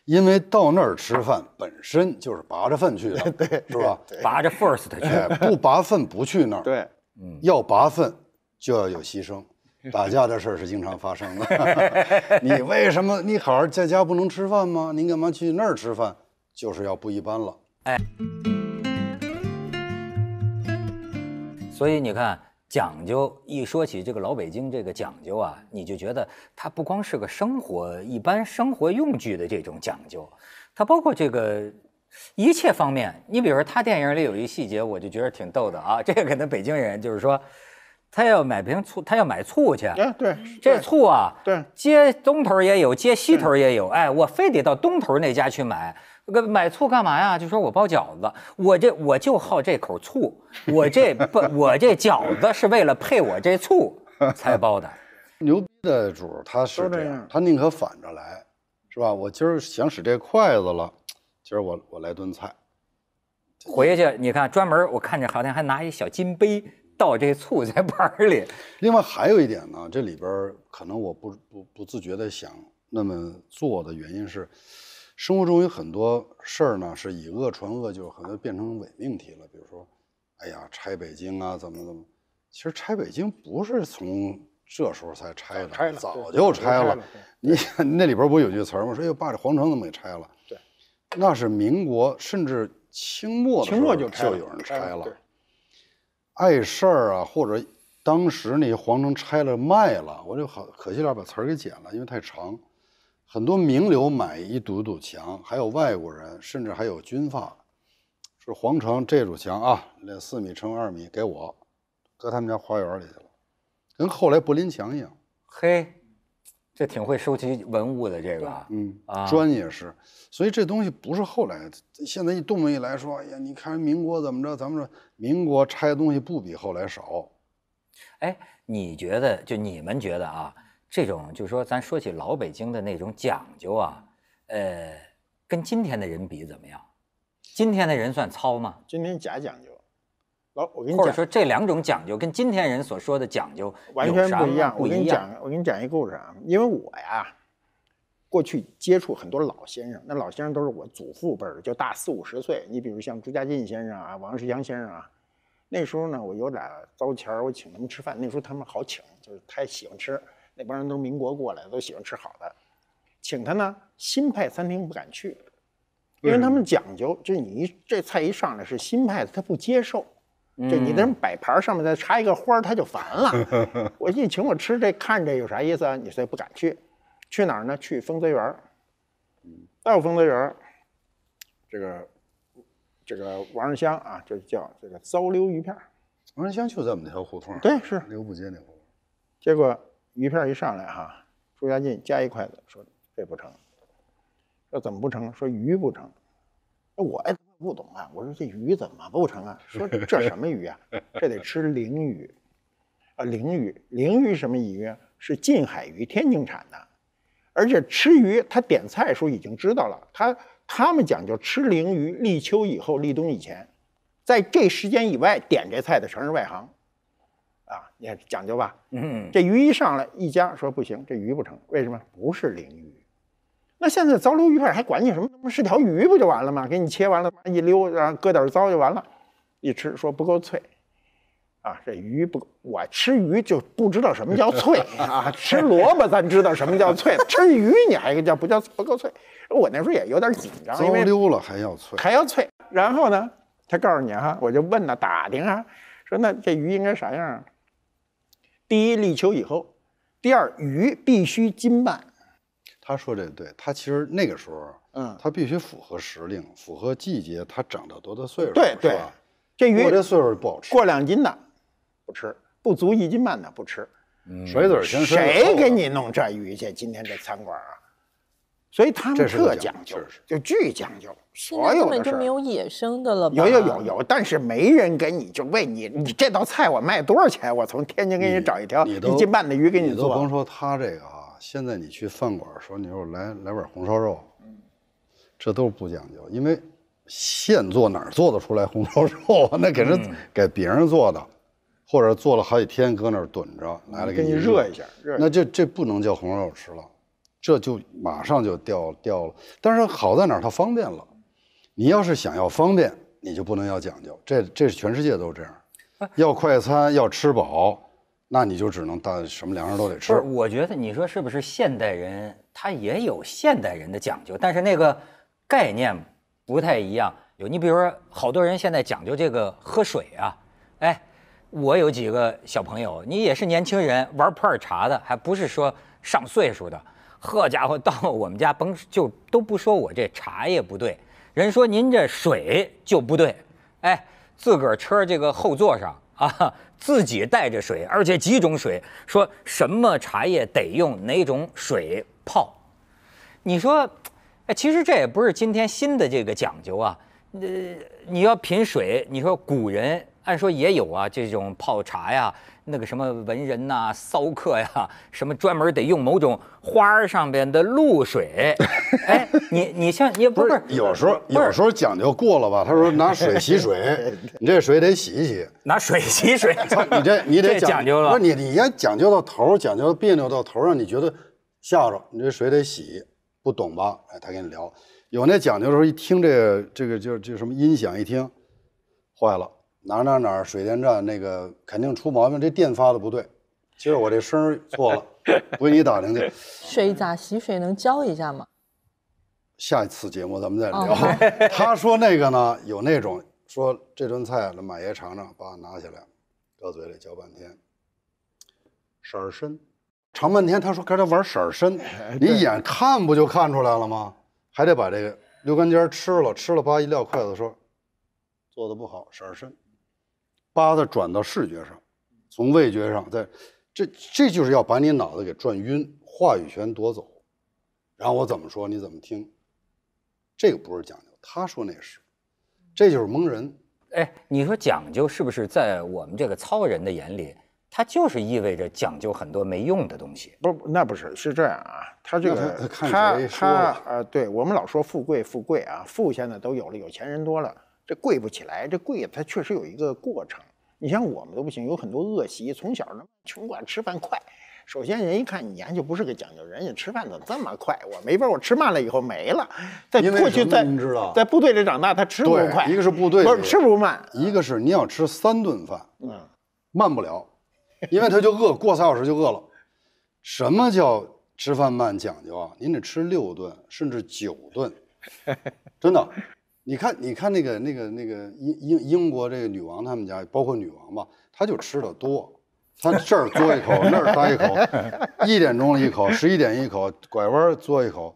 因为到那儿吃饭本身就是拔着粪去的，对，是吧？拔着 first 去，不拔粪不去那儿。对，嗯，要拔粪就要有牺牲。打架的事儿是经常发生的。你为什么？你好好在家不能吃饭吗？你干嘛去那儿吃饭？就是要不一般了。哎，所以你看，讲究一说起这个老北京这个讲究啊，你就觉得它不光是个生活一般生活用具的这种讲究，它包括这个一切方面。你比如说，他电影里有一细节，我就觉得挺逗的啊。这个可能北京人就是说。他要买瓶醋，他要买醋去。哎，对，这醋啊，对，街东头也有，街西头也有。哎，我非得到东头那家去买。买醋干嘛呀？就说我包饺子，我这我就好这口醋，我这不，我这饺子是为了配我这醋才包的。牛逼的主他是这样，他宁可反着来，是吧？我今儿想使这筷子了，今儿我我来炖菜。回去你看，专门我看见好像还拿一小金杯。倒这醋在 盘里。另外还有一点呢，这里边可能我不不不自觉地想那么做的原因是，生活中有很多事儿呢是以恶传恶，就是很多变成伪命题了。比如说，哎呀，拆北京啊，怎么怎么？其实拆北京不是从这时候才拆的，拆早就拆了。你那里边不是有句词儿吗？说哎呦，把这皇城怎么给拆了？对，那是民国甚至清末的时候就有人拆了。碍事儿啊，或者当时那皇城拆了卖了，我就好可惜点把词儿给剪了，因为太长。很多名流买一堵堵墙，还有外国人，甚至还有军阀，是皇城这堵墙啊，那四米乘二米给我，搁他们家花园里去了，跟后来柏林墙一样。嘿。这挺会收集文物的，这个，嗯，砖也是，所以这东西不是后来，现在一动动一来说，哎呀，你看民国怎么着，咱们说民国拆的东西不比后来少。哎，你觉得就你们觉得啊，这种就是说咱说起老北京的那种讲究啊，呃，跟今天的人比怎么样？今天的人算糙吗？今天假讲究。老，我跟你讲说这两种讲究跟今天人所说的讲究完全不一样。我跟你讲，我跟你讲一个故事啊。因为我呀，过去接触很多老先生，那老先生都是我祖父辈儿，就大四五十岁。你比如像朱家进先生啊、王世襄先生啊，那时候呢，我有点糟钱儿，我请他们吃饭。那时候他们好请，就是太喜欢吃。那帮人都是民国过来的，都喜欢吃好的。请他呢，新派餐厅不敢去，因为他们讲究，这你一这菜一上来是新派的，他不接受。就你那摆盘上面再插一个花他就烦了。我一请我吃这，看着有啥意思啊？你所以不敢去，去哪儿呢？去丰泽园到丰泽园这个这个王仁香啊，这叫这个糟溜鱼片王仁香就在我们那条胡同对，是刘步街那胡同结果鱼片一上来哈，朱家劲夹一筷子，说这不成。说怎么不成？说鱼不成。那我。不懂啊！我说这鱼怎么不成啊？说这什么鱼啊？这得吃鲮鱼，啊，鲮鱼，鲮鱼什么鱼啊？是近海鱼，天津产的。而且吃鱼，他点菜的时候已经知道了，他他们讲究吃鲮鱼，立秋以后，立冬以前，在这时间以外点这菜的全是外行，啊，看讲究吧。嗯，这鱼一上来，一家说不行，这鱼不成，为什么？不是鲮鱼。那现在糟溜鱼片还管你什么？是条鱼不就完了吗？给你切完了，一溜，然后搁点糟就完了。一吃说不够脆，啊，这鱼不够。我吃鱼就不知道什么叫脆 啊。吃萝卜咱知道什么叫脆，吃鱼你还叫不叫不够脆？我那时候也有点紧张，糟溜了还要脆，还要脆。然后呢，他告诉你哈，我就问呢，打听啊，说那这鱼应该啥样？第一，立秋以后；第二，鱼必须金半。他说这对，他其实那个时候，嗯，他必须符合时令，符合季节，他长到多大岁数？对对，这鱼这岁数不好吃，过两斤的不吃，不足一斤半的不吃，水子儿谁给你弄这鱼去？今天这餐馆啊，所以他们特讲究，就巨讲究，所有的事没有野生的了。有有有有，但是没人给你，就问你，你这道菜我卖多少钱？我从天津给你找一条一斤半的鱼给你做。甭说他这个。现在你去饭馆说，你说来来碗红烧肉，这都是不讲究，因为现做哪儿做得出来红烧肉啊？那给人给别人做的，或者做了好几天搁那儿炖着，来了给你热一下。那这这不能叫红烧肉吃了，这就马上就掉掉了。但是好在哪儿？它方便了。你要是想要方便，你就不能要讲究。这这是全世界都这样，要快餐，要吃饱。那你就只能到什么粮食都得吃。不是，我觉得你说是不是现代人他也有现代人的讲究，但是那个概念不太一样。有你比如说，好多人现在讲究这个喝水啊，哎，我有几个小朋友，你也是年轻人玩普洱茶的，还不是说上岁数的。呵家伙，到我们家甭就都不说我这茶叶不对，人说您这水就不对。哎，自个儿车这个后座上。啊，自己带着水，而且几种水，说什么茶叶得用哪种水泡，你说，哎，其实这也不是今天新的这个讲究啊。呃，你要品水，你说古人按说也有啊，这种泡茶呀。那个什么文人呐、骚客呀，什么专门得用某种花儿上边的露水。哎，你你像你不是有时候有时候讲究过了吧？他说拿水洗水，你这水得洗一洗。拿水洗水，你这你得讲究了。不是你，你要讲究到头，讲究别扭到头，让你觉得吓着。你这水得洗，不懂吧？哎，他跟你聊，有那讲究的时候，一听这个这个就就什么音响一听，坏了。哪哪哪儿水电站那个肯定出毛病，这电发的不对。其实我这声错了，不给你打听去。水咋洗水能教一下吗？下一次节目咱们再聊。他说那个呢，有那种说这顿菜马爷尝尝，叭拿起来，搁嘴里嚼半天。色儿深，尝半天，他说跟他玩色儿深，你眼看不就看出来了吗？还得把这个溜肝尖吃了，吃了叭一撂筷子说，做的不好，色儿深。把它转到视觉上，从味觉上，在这这就是要把你脑子给转晕，话语权夺走，然后我怎么说你怎么听，这个不是讲究，他说那是，这就是蒙人。哎，你说讲究是不是在我们这个操人的眼里，他就是意味着讲究很多没用的东西？不，那不是，是这样啊，他这个他他啊，对我们老说富贵富贵啊，富现在都有了，有钱人多了。这贵不起来，这贵它确实有一个过程。你像我们都不行，有很多恶习，从小呢穷惯，吃饭快。首先人一看你研究不是个讲究人，家吃饭怎么这么快？我没法，我吃慢了以后没了。在过去，在知道在部队里长大，他吃不快，一个是部队，不是吃不慢，一个是你要吃三顿饭，嗯，慢不了，因为他就饿，过三小时就饿了。什么叫吃饭慢讲究啊？您得吃六顿甚至九顿，真的。你看，你看那个、那个、那个英英英国这个女王，他们家包括女王吧，她就吃的多，她这儿嘬一口，那儿嘬一口，一点钟一口，十一点一口，拐弯嘬一口，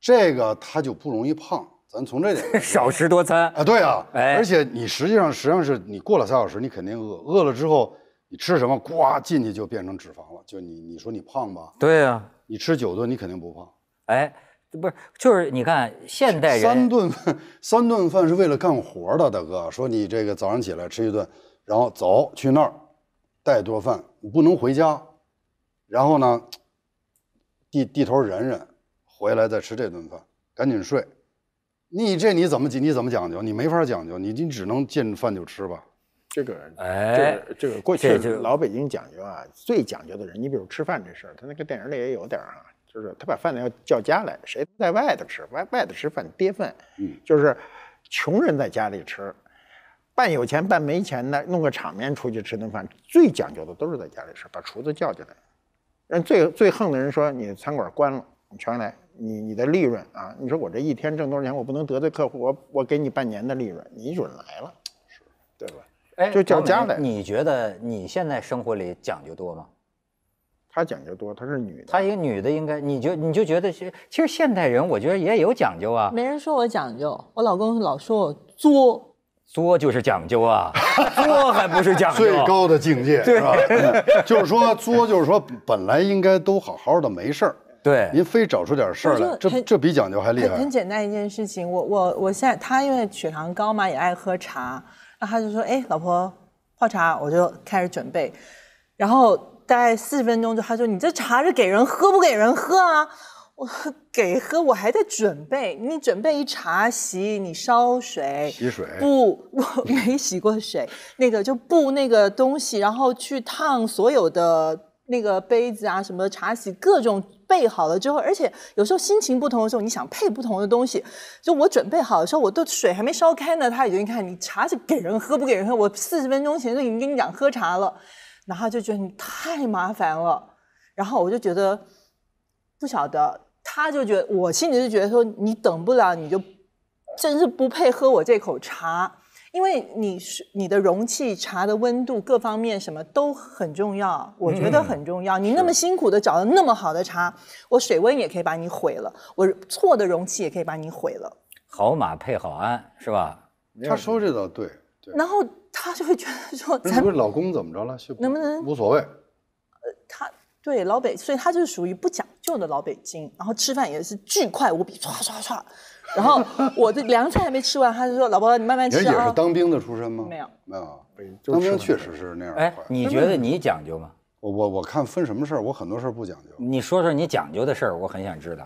这个她就不容易胖。咱从这点 少食多餐啊，对啊，而且你实际上实际上是你过了三小时，你肯定饿，饿了之后你吃什么，呱进去就变成脂肪了。就你你说你胖吧，对啊，你吃九顿你肯定不胖，哎。不是，就是你看，现代人三顿饭，三顿饭是为了干活的。大哥说你这个早上起来吃一顿，然后走去那儿带多饭，你不能回家，然后呢，地地头忍忍，回来再吃这顿饭，赶紧睡。你这你怎么你怎么讲究？你没法讲究，你你只能见饭就吃吧。这个哎，这个这个过去老北京讲究啊，最讲究的人，你比如吃饭这事儿，他那个电影里也有点啊。就是他把饭要叫家来，谁都在外头吃，外外头吃饭跌饭，嗯，就是，穷人在家里吃，半有钱半没钱的弄个场面出去吃顿饭，最讲究的都是在家里吃，把厨子叫进来，人最最横的人说你餐馆关了，你全来，你你的利润啊，你说我这一天挣多少钱，我不能得罪客户，我我给你半年的利润，你准来了，是对吧？哎，就叫家来。你觉得你现在生活里讲究多吗？她讲究多，她是女的。她一个女的应该，你就你就觉得是，其实现代人我觉得也有讲究啊。没人说我讲究，我老公老说我作，作就是讲究啊，作还不是讲究？最高的境界是吧？就是说作，就是说本来应该都好好的没事儿，对，您非找出点事儿来，这这比讲究还厉害。很简单一件事情，我我我现在他因为血糖高嘛，也爱喝茶，那他就说哎，老婆泡茶，我就开始准备，然后。大概四十分钟之后，他说：“你这茶是给人喝不给人喝啊？我给喝，我还在准备。你准备一茶席，你烧水。洗水？不，我没洗过水。那个就布那个东西，然后去烫所有的那个杯子啊，什么茶席各种备好了之后，而且有时候心情不同的时候，你想配不同的东西。就我准备好的时候，我都水还没烧开呢，他已经看你茶是给人喝不给人喝。我四十分钟前就已经跟你讲喝茶了。”然后就觉得你太麻烦了，然后我就觉得不晓得，他就觉得我心里就觉得说你等不了，你就真是不配喝我这口茶，因为你是你的容器、茶的温度各方面什么都很重要，我觉得很重要。你那么辛苦的找了那么好的茶，我水温也可以把你毁了，我错的容器也可以把你毁了。好马配好鞍，是吧？他说这倒对。然后。她就会觉得说，不是老公怎么着了？能不能无所谓？呃，他对老北，所以他就是属于不讲究的老北京，然后吃饭也是巨快无比，唰唰唰。然后我的凉菜还没吃完，他就说：“老婆，你慢慢吃。”你也是当兵的出身吗？没有，没有。当兵确实是那样快。你觉得你讲究吗？我我我看分什么事儿，我很多事儿不讲究。你说说你讲究的事儿，我很想知道。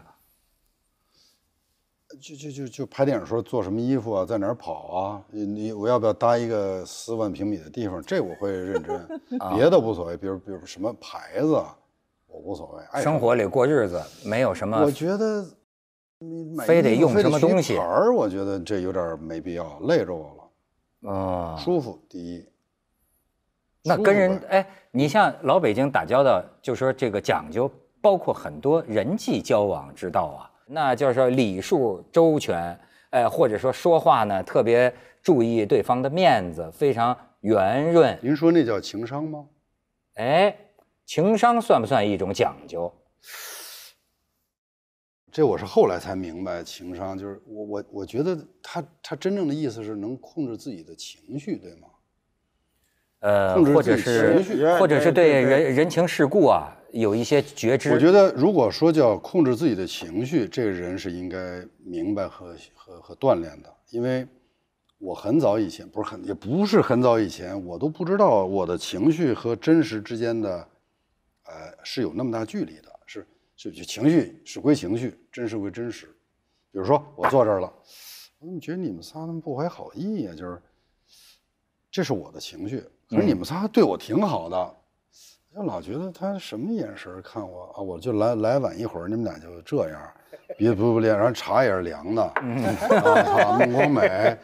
就就就就拍电影时候做什么衣服啊，在哪儿跑啊？你你我要不要搭一个四万平米的地方？这我会认真，别的无所谓。比如比如什么牌子，我无所谓。生活里过日子没有什么。我觉得你非得用什么东西？牌儿，我觉得这有点没必要，累着我了。啊，舒服第一。那跟人哎，你像老北京打交道，就说这个讲究，包括很多人际交往之道啊。那就是说礼数周全，哎，或者说说话呢特别注意对方的面子，非常圆润。您说那叫情商吗？哎，情商算不算一种讲究？这我是后来才明白，情商就是我我我觉得他他真正的意思是能控制自己的情绪，对吗？呃，或者是情绪，或者是对人人情世故啊。有一些觉知，我觉得如果说叫控制自己的情绪，这个人是应该明白和和和锻炼的。因为我很早以前，不是很也不是很早以前，我都不知道我的情绪和真实之间的，呃，是有那么大距离的，是是就情绪是归情绪，真实归真实。比如说我坐这儿了，我怎么觉得你们仨那么不怀好意啊？就是这是我的情绪，可是你们仨对我挺好的。我老觉得他什么眼神看我啊，我就来来晚一会儿，你们俩就这样，别不不练，然后茶也是凉的，孟 光美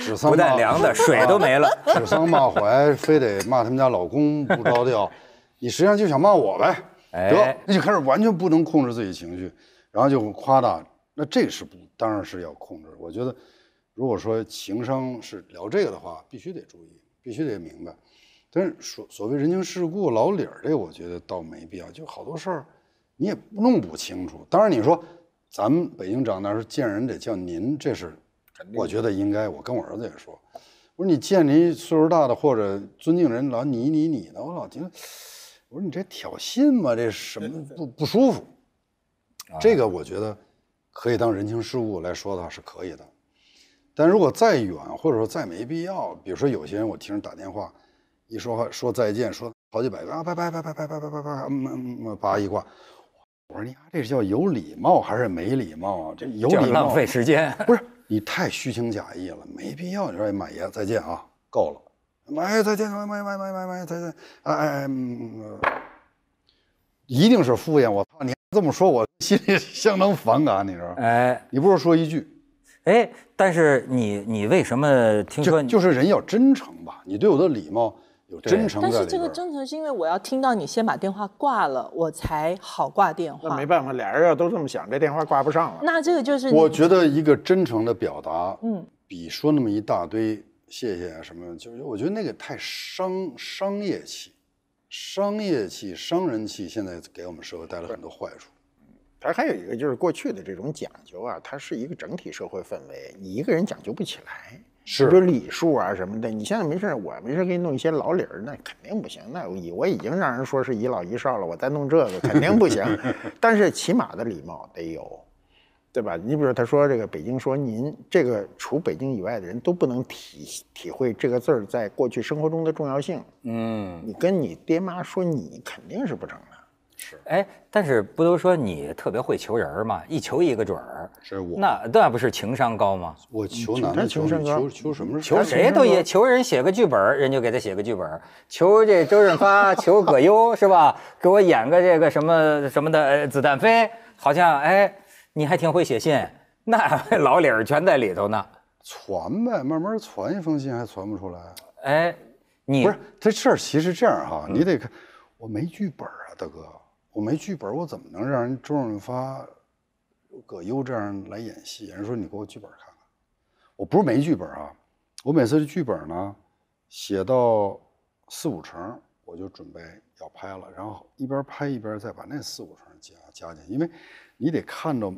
指桑骂不带凉的，水都没了，指桑骂槐，非得骂他们家老公不着调，你实际上就想骂我呗，得，那就开始完全不能控制自己情绪，然后就夸大，那这是不，当然是要控制。我觉得，如果说情商是聊这个的话，必须得注意，必须得明白。但所所谓人情世故、老理儿，这我觉得倒没必要。就好多事儿，你也弄不清楚。当然，你说咱们北京长大是见人得叫您，这是，我觉得应该。我跟我儿子也说，我说你见您岁数大的或者尊敬人老你你你的，我老听，我说你这挑衅嘛，这什么 不不舒服？这个我觉得可以当人情世故来说的话是可以的，但如果再远或者说再没必要，比如说有些人我听人打电话。一说话说再见，说好几百个啊，拜拜拜拜拜拜拜拜拜，嗯嗯嗯，叭一挂，我说你丫这叫有礼貌还是没礼貌啊？这有点浪费时间，不是你太虚情假意了，没必要。你说马爷再见啊，够了，马爷再见，拜拜拜拜拜拜再见，哎哎哎，嗯一定是敷衍我。你这么说我心里相当反感，你知道吗？哎，你不如说一句，哎，但是你你为什么听说？就是人要真诚吧，你对我的礼貌。真诚，但是这个真诚是因为我要听到你先把电话挂了，我才好挂电话。那没办法，俩人要都这么想，这电话挂不上了。那这个就是，我觉得一个真诚的表达，嗯，比说那么一大堆谢谢啊什么，就是我觉得那个太商商业气、商业气、商人气，现在给我们社会带来很多坏处。嗯，它还有一个就是过去的这种讲究啊，它是一个整体社会氛围，你一个人讲究不起来。是，比如礼数啊什么的，你现在没事我没事给你弄一些老礼儿，那肯定不行。那已我已经让人说是以老以少了，我再弄这个肯定不行。但是起码的礼貌得有，对吧？你比如他说这个北京说您这个除北京以外的人都不能体体会这个字儿在过去生活中的重要性。嗯，你跟你爹妈说你肯定是不成的。是哎，但是不都说你特别会求人吗？一求一个准儿。是我那那不是情商高吗？我求男的求求求什么？求谁都也求人写个剧本，人就给他写个剧本。求这周润发，求葛优是吧？给我演个这个什么什么的子弹飞，好像哎，你还挺会写信，那老理儿全在里头呢。传呗，慢慢传一封信还传不出来？哎，你不是这事儿，其实这样哈，你得看我没剧本啊，大哥。我没剧本，我怎么能让人周润发、葛优这样来演戏？人说你给我剧本看看。我不是没剧本啊，我每次的剧本呢，写到四五成，我就准备要拍了。然后一边拍一边再把那四五成加加进去，因为你得看着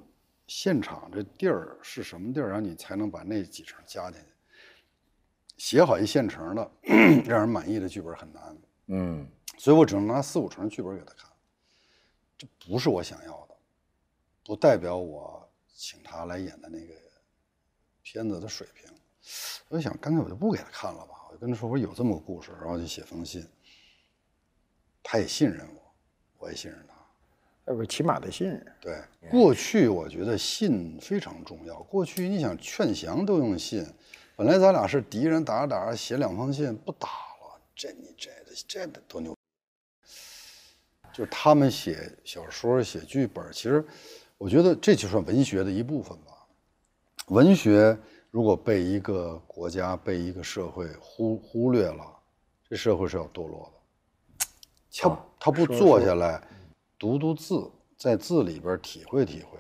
现场这地儿是什么地儿，然后你才能把那几成加进去。写好一现成的 让人满意的剧本很难，嗯，所以我只能拿四五成剧本给他看。这不是我想要的，不代表我请他来演的那个片子的水平。我就想，干脆我就不给他看了吧。我就跟他说，我有这么个故事，然后就写封信。他也信任我，我也信任他，要不起码得信任。对，过去我觉得信非常重要。过去你想劝降都用信，本来咱俩是敌人，打着打着写两封信不打了，这你这这得多牛！就他们写小说、写剧本，其实我觉得这就算文学的一部分吧。文学如果被一个国家、被一个社会忽忽略了，这社会是要堕落的。他他不坐下来读读字，在字里边体会体会，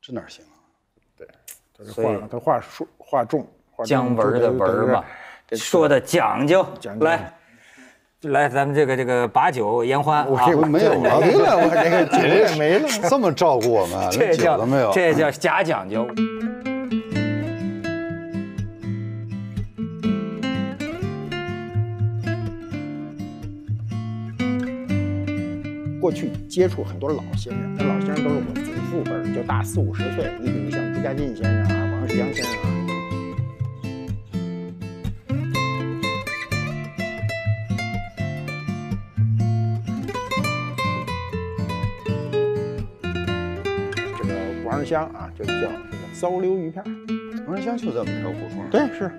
这哪行啊？对，他是话他话说话重，讲文的文嘛，说的讲究，来。来，咱们这个这个把酒言欢我这没有 了，没了，我这个酒也没了。这么照顾我们，这酒都没有，这叫假讲究。过去接触很多老先生，那老先生都是我祖父辈，就大四五十岁。你比如像朱家进先生啊，王世襄先生啊。龙生香啊，就叫糟溜鱼片龙生香就这么一条胡同，对，是。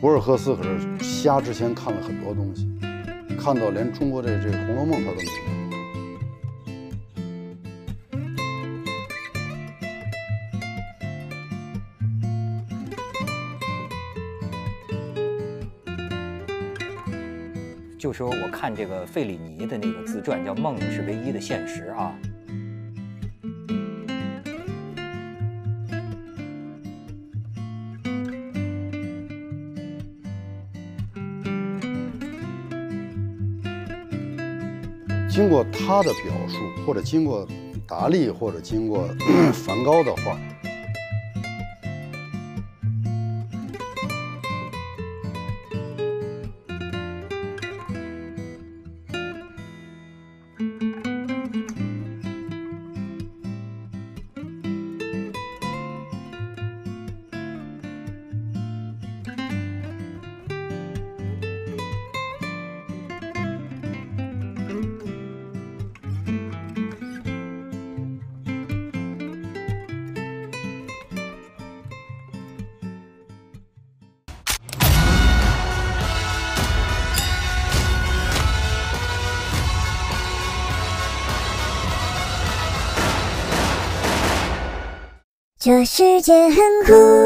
博尔赫斯可是瞎之前看了很多东西，看到连中国这这《红楼梦》他都。没就说我看这个费里尼的那个自传叫《梦是唯一的现实》啊，经过他的表述，或者经过达利，或者经过 梵高的画。世界很酷。